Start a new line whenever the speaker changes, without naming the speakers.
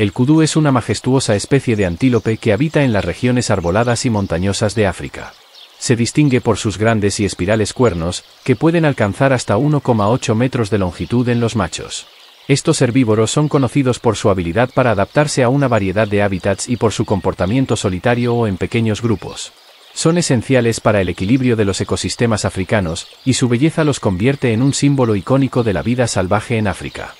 El kudú es una majestuosa especie de antílope que habita en las regiones arboladas y montañosas de África. Se distingue por sus grandes y espirales cuernos, que pueden alcanzar hasta 1,8 metros de longitud en los machos. Estos herbívoros son conocidos por su habilidad para adaptarse a una variedad de hábitats y por su comportamiento solitario o en pequeños grupos. Son esenciales para el equilibrio de los ecosistemas africanos, y su belleza los convierte en un símbolo icónico de la vida salvaje en África.